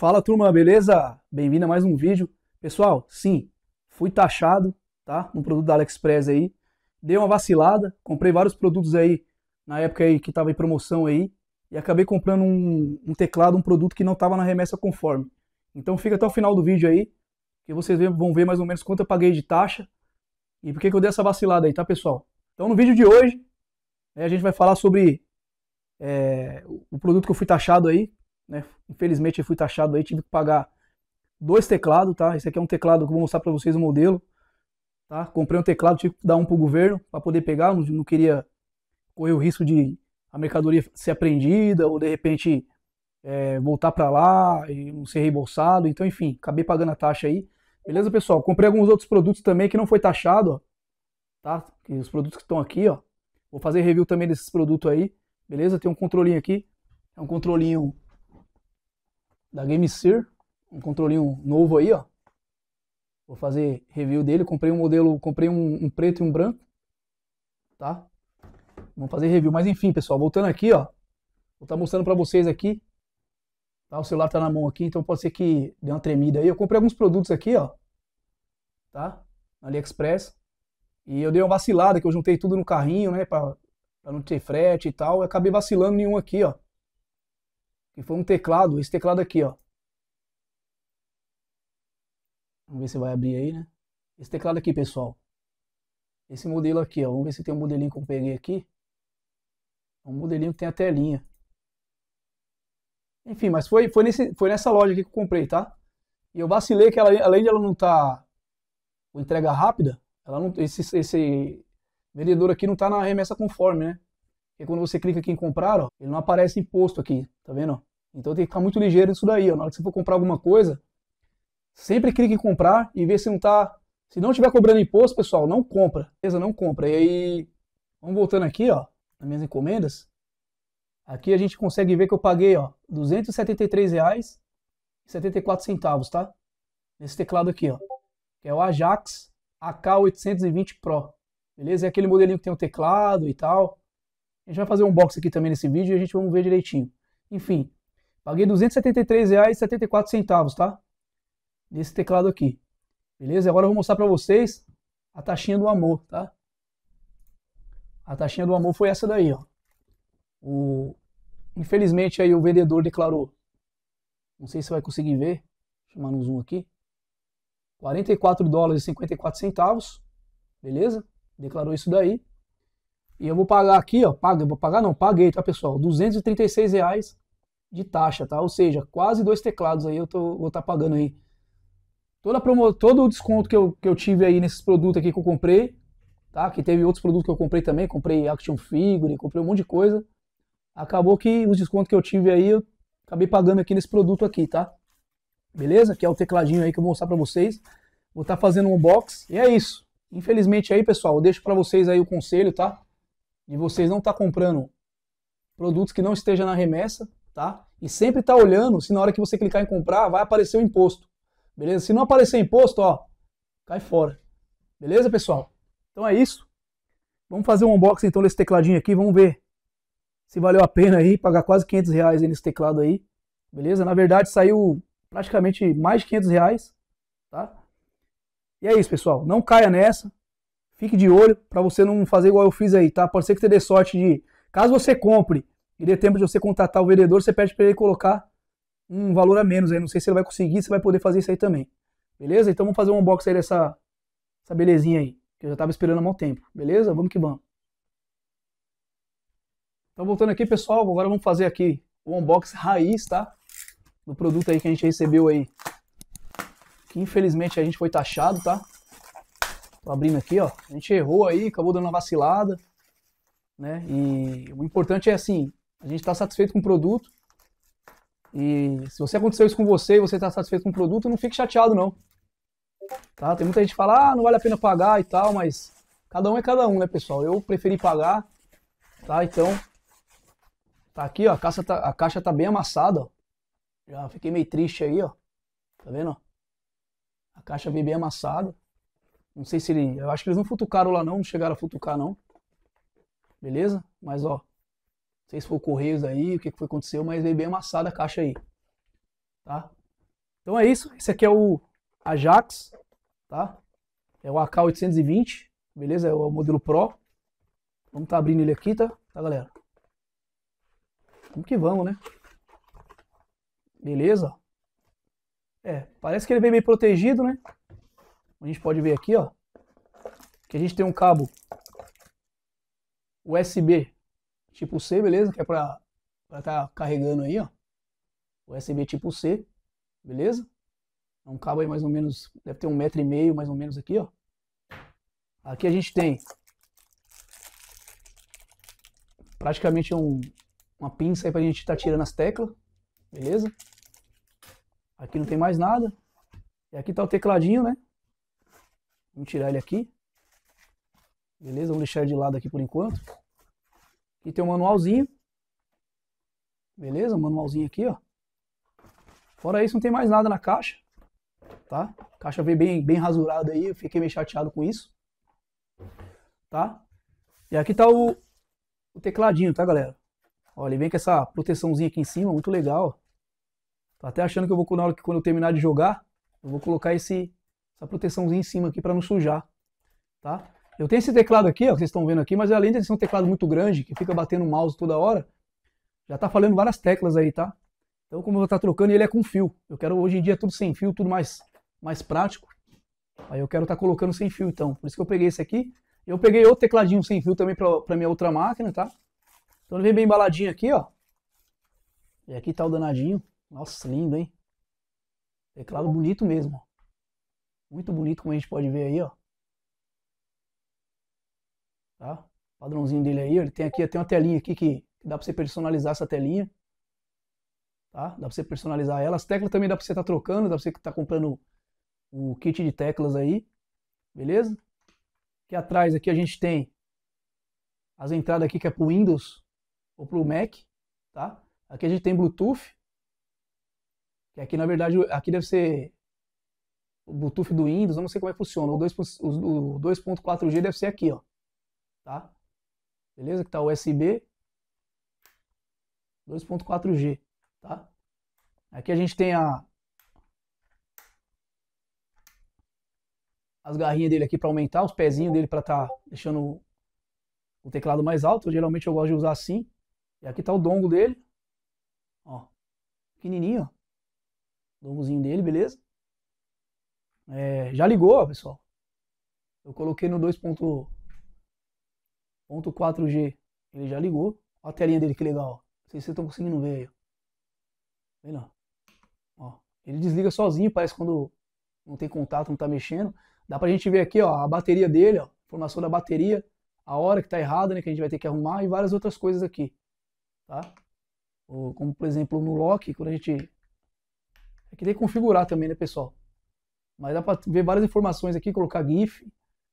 Fala turma, beleza? Bem-vindo a mais um vídeo. Pessoal, sim, fui taxado, tá? No produto da AliExpress aí. Dei uma vacilada, comprei vários produtos aí na época aí que tava em promoção aí e acabei comprando um, um teclado, um produto que não tava na remessa conforme. Então fica até o final do vídeo aí, que vocês vão ver mais ou menos quanto eu paguei de taxa e por que, que eu dei essa vacilada aí, tá pessoal? Então no vídeo de hoje, né, a gente vai falar sobre é, o produto que eu fui taxado aí, né? Infelizmente eu fui taxado aí, tive que pagar dois teclados, tá? Esse aqui é um teclado que eu vou mostrar para vocês o modelo, tá? Comprei um teclado, tive que dar um pro governo para poder pegar, não, não queria correr o risco de a mercadoria ser apreendida ou de repente é, voltar para lá e não ser reembolsado. Então, enfim, acabei pagando a taxa aí. Beleza, pessoal? Comprei alguns outros produtos também que não foi taxado, ó, tá? E os produtos que estão aqui, ó. Vou fazer review também desses produtos aí, beleza? Tem um controlinho aqui, é um controlinho da GameSir um controlinho novo aí, ó. Vou fazer review dele, comprei um modelo, comprei um, um preto e um branco, tá? Vamos fazer review, mas enfim, pessoal, voltando aqui, ó. Vou estar tá mostrando para vocês aqui, tá? O celular tá na mão aqui, então pode ser que dê uma tremida aí. Eu comprei alguns produtos aqui, ó, tá? Na AliExpress. E eu dei uma vacilada, que eu juntei tudo no carrinho, né, pra, pra não ter frete e tal. Eu acabei vacilando nenhum aqui, ó que foi um teclado, esse teclado aqui, ó. Vamos ver se vai abrir aí, né? Esse teclado aqui, pessoal. Esse modelo aqui, ó. Vamos ver se tem um modelinho que eu peguei aqui. Um modelinho que tem a telinha. Enfim, mas foi, foi, nesse, foi nessa loja aqui que eu comprei, tá? E eu vacilei que ela, além de ela não tá com entrega rápida, ela não, esse, esse vendedor aqui não está na remessa conforme, né? Porque quando você clica aqui em comprar, ó, ele não aparece imposto aqui, tá vendo? Então tem que ficar tá muito ligeiro nisso daí, ó. Na hora que você for comprar alguma coisa, sempre clique em comprar e vê se não tá... Se não tiver cobrando imposto, pessoal, não compra, beleza? Não compra. E aí, vamos voltando aqui, ó, nas minhas encomendas. Aqui a gente consegue ver que eu paguei, ó, R$ 273,74, tá? Nesse teclado aqui, ó, que é o Ajax AK820 Pro, beleza? É aquele modelinho que tem o teclado e tal. A gente vai fazer um box aqui também nesse vídeo e a gente vamos ver direitinho. Enfim, paguei R$ 273,74, tá? Nesse teclado aqui. Beleza? Agora eu vou mostrar para vocês a taxinha do amor, tá? A taxinha do amor foi essa daí, ó. O... Infelizmente aí o vendedor declarou, não sei se vai conseguir ver, vou chamar no zoom aqui, 44 dólares e 54 centavos, beleza? Declarou isso daí. E eu vou pagar aqui, ó, paga, vou pagar não, paguei, tá pessoal, 236 reais de taxa, tá? Ou seja, quase dois teclados aí eu tô, vou estar tá pagando aí. Toda promo, todo o desconto que eu, que eu tive aí nesses produtos aqui que eu comprei, tá? Que teve outros produtos que eu comprei também, comprei action figure, comprei um monte de coisa. Acabou que os descontos que eu tive aí, eu acabei pagando aqui nesse produto aqui, tá? Beleza? Que é o tecladinho aí que eu vou mostrar pra vocês. Vou estar tá fazendo um unbox e é isso. Infelizmente aí, pessoal, eu deixo pra vocês aí o conselho, tá? de vocês não estar tá comprando produtos que não estejam na remessa, tá? E sempre estar tá olhando se na hora que você clicar em comprar vai aparecer o imposto. Beleza? Se não aparecer imposto, ó, cai fora. Beleza, pessoal? Então é isso. Vamos fazer um unboxing então desse tecladinho aqui, vamos ver se valeu a pena aí pagar quase 500 reais nesse teclado aí. Beleza? Na verdade saiu praticamente mais de 500 reais, tá? E é isso, pessoal. Não caia nessa. Fique de olho para você não fazer igual eu fiz aí, tá? Pode ser que você dê sorte de, caso você compre e dê tempo de você contatar o vendedor, você pede para ele colocar um valor a menos aí. Não sei se ele vai conseguir, você vai poder fazer isso aí também. Beleza? Então vamos fazer um unboxing aí dessa essa belezinha aí, que eu já estava esperando há muito tempo. Beleza? Vamos que vamos. Então voltando aqui, pessoal, agora vamos fazer aqui o unboxing raiz, tá? Do produto aí que a gente recebeu aí. Que infelizmente a gente foi taxado, tá? Tô abrindo aqui, ó. A gente errou aí, acabou dando uma vacilada, né? E o importante é assim, a gente está satisfeito com o produto. E se você aconteceu isso com você e você está satisfeito com o produto, não fique chateado não. Tá? Tem muita gente que fala, ah, não vale a pena pagar e tal, mas cada um é cada um, né, pessoal? Eu preferi pagar, tá? Então, tá aqui, ó, a caixa tá, a caixa tá bem amassada, ó. Já fiquei meio triste aí, ó. Tá vendo, ó? A caixa veio bem amassada. Não sei se ele. Eu acho que eles não futucaram lá, não. Não chegaram a futucar, não. Beleza? Mas, ó. Não sei se foi o Correios aí, o que foi que aconteceu, mas veio bem amassada a caixa aí. Tá? Então é isso. Esse aqui é o Ajax. Tá? É o AK820. Beleza? É, é o modelo Pro. Vamos tá abrindo ele aqui, tá? Tá, galera? Vamos que vamos, né? Beleza? É, parece que ele veio bem protegido, né? a gente pode ver aqui, ó, que a gente tem um cabo USB tipo C, beleza? Que é para estar tá carregando aí, ó. USB tipo C, beleza? É um cabo aí mais ou menos, deve ter um metro e meio mais ou menos aqui, ó. Aqui a gente tem praticamente um, uma pinça aí pra gente estar tá tirando as teclas, beleza? Aqui não tem mais nada. E aqui tá o tecladinho, né? Vamos tirar ele aqui. Beleza? Vamos deixar ele de lado aqui por enquanto. Aqui tem um manualzinho. Beleza? Um manualzinho aqui, ó. Fora isso, não tem mais nada na caixa. Tá? A caixa veio bem, bem rasurada aí. Eu fiquei meio chateado com isso. Tá? E aqui tá o, o tecladinho, tá, galera? Olha, ele vem com essa proteçãozinha aqui em cima, muito legal. Tô até achando que eu vou, na hora que quando eu terminar de jogar, eu vou colocar esse, essa proteçãozinha em cima aqui para não sujar, tá? Eu tenho esse teclado aqui, ó, que vocês estão vendo aqui, mas além de ser um teclado muito grande, que fica batendo o mouse toda hora, já tá falando várias teclas aí, tá? Então, como eu vou estar tá trocando, ele é com fio. Eu quero, hoje em dia, tudo sem fio, tudo mais, mais prático. Aí eu quero estar tá colocando sem fio, então. Por isso que eu peguei esse aqui. Eu peguei outro tecladinho sem fio também para minha outra máquina, tá? Então ele vem bem embaladinho aqui, ó. E aqui tá o danadinho. Nossa, lindo, hein? Teclado bonito mesmo. Muito bonito, como a gente pode ver aí, ó. Tá? O padrãozinho dele aí, ele tem aqui até uma telinha aqui que, dá para você personalizar essa telinha. Tá? Dá para você personalizar ela. As teclas também dá para você estar tá trocando, dá para você estar tá comprando o kit de teclas aí. Beleza? Aqui atrás aqui a gente tem as entradas aqui que é para o Windows ou para o Mac, tá? Aqui a gente tem Bluetooth, que aqui na verdade aqui deve ser Bluetooth do Windows, eu não sei como é que funciona. O 2.4G deve ser aqui, ó. Tá? Beleza? Que tá USB 2.4G, tá? Aqui a gente tem a as garrinhas dele aqui para aumentar, os pezinhos dele para estar tá deixando o teclado mais alto. Geralmente eu gosto de usar assim. E aqui tá o dongo dele. Ó. Pequenininho, ó. Dongozinho dele, beleza? É, já ligou, pessoal? Eu coloquei no 2.4G. Ele já ligou. Olha a telinha dele, que legal. Não sei se vocês estão conseguindo ver aí. Vem lá. Ó, ele desliga sozinho, parece quando não tem contato, não está mexendo. Dá pra gente ver aqui, ó, a bateria dele, ó, formação da bateria, a hora que tá errada, né, que a gente vai ter que arrumar e várias outras coisas aqui, tá? Ou, como, por exemplo, no lock, quando a gente... Aqui tem que configurar também, né, pessoal? Mas dá para ver várias informações aqui, colocar GIF,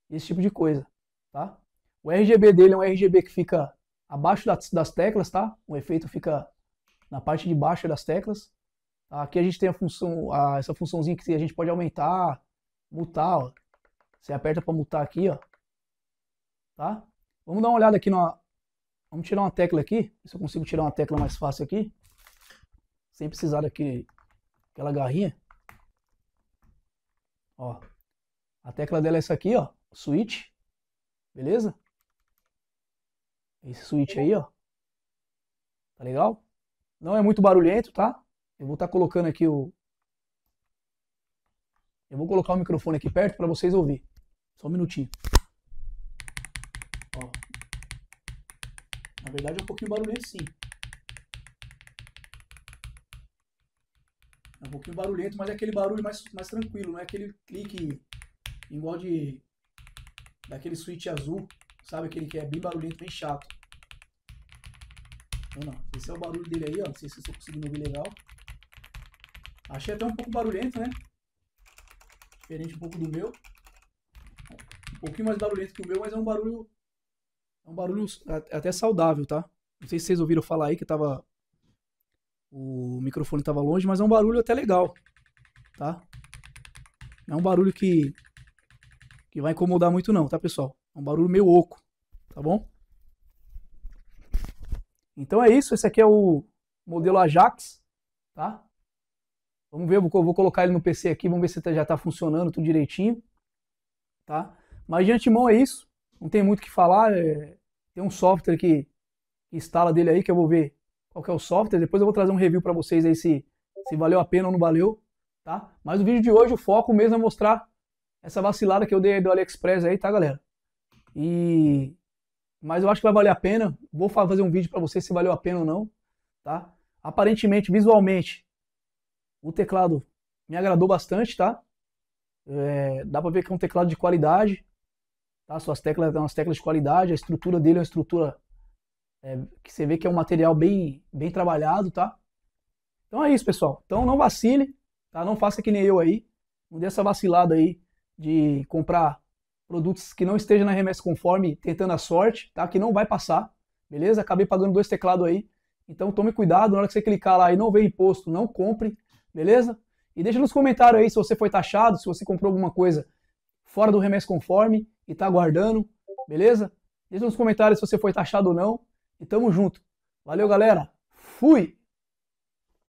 esse tipo de coisa, tá? O RGB dele é um RGB que fica abaixo das, das teclas, tá? O efeito fica na parte de baixo das teclas. Tá? Aqui a gente tem a função, a, essa funçãozinha que a gente pode aumentar, mutar, ó. Você aperta para mutar aqui, ó. Tá? Vamos dar uma olhada aqui na... Vamos tirar uma tecla aqui, se eu consigo tirar uma tecla mais fácil aqui. Sem precisar daquela Aquela garrinha. Ó, a tecla dela é essa aqui, ó, switch, beleza? Esse switch aí, ó, tá legal? Não é muito barulhento, tá? Eu vou estar tá colocando aqui o... Eu vou colocar o microfone aqui perto para vocês ouvir. Só um minutinho. Ó. Na verdade é um pouquinho barulhento sim. um pouquinho barulhento, mas é aquele barulho mais, mais tranquilo, não é aquele clique igual de daquele switch azul, sabe? Aquele que é bem barulhento, bem chato. não, esse é o barulho dele aí, ó. Não sei se vocês estão conseguindo ouvir legal. Achei até um pouco barulhento, né? Diferente um pouco do meu. Um pouquinho mais barulhento que o meu, mas é um barulho. É um barulho é até saudável, tá? Não sei se vocês ouviram falar aí que tava o microfone estava longe, mas é um barulho até legal, tá? Não é um barulho que, que vai incomodar muito não, tá, pessoal? É um barulho meio oco, tá bom? Então é isso, esse aqui é o modelo Ajax, tá? Vamos ver, eu vou colocar ele no PC aqui, vamos ver se tá, já está funcionando tudo direitinho, tá? Mas de antemão é isso, não tem muito o que falar, é... tem um software que instala dele aí que eu vou ver qual que é o software. Depois eu vou trazer um review para vocês aí se, se valeu a pena ou não valeu, tá? Mas o vídeo de hoje, o foco mesmo é mostrar essa vacilada que eu dei do AliExpress aí, tá, galera? E... Mas eu acho que vai valer a pena. Vou fazer um vídeo para vocês se valeu a pena ou não, tá? Aparentemente, visualmente, o teclado me agradou bastante, tá? É, dá para ver que é um teclado de qualidade, tá? Suas teclas são umas teclas de qualidade, a estrutura dele é uma estrutura é, que você vê que é um material bem, bem trabalhado, tá? Então é isso, pessoal. Então não vacile, tá? Não faça que nem eu aí. Não dê essa vacilada aí de comprar produtos que não estejam na remessa conforme, tentando a sorte, tá? Que não vai passar, beleza? Acabei pagando dois teclados aí. Então tome cuidado na hora que você clicar lá e não ver imposto, não compre, beleza? E deixa nos comentários aí se você foi taxado, se você comprou alguma coisa fora do remessa conforme e tá guardando, beleza? Deixa nos comentários se você foi taxado ou não. E tamo junto. Valeu, galera. Fui!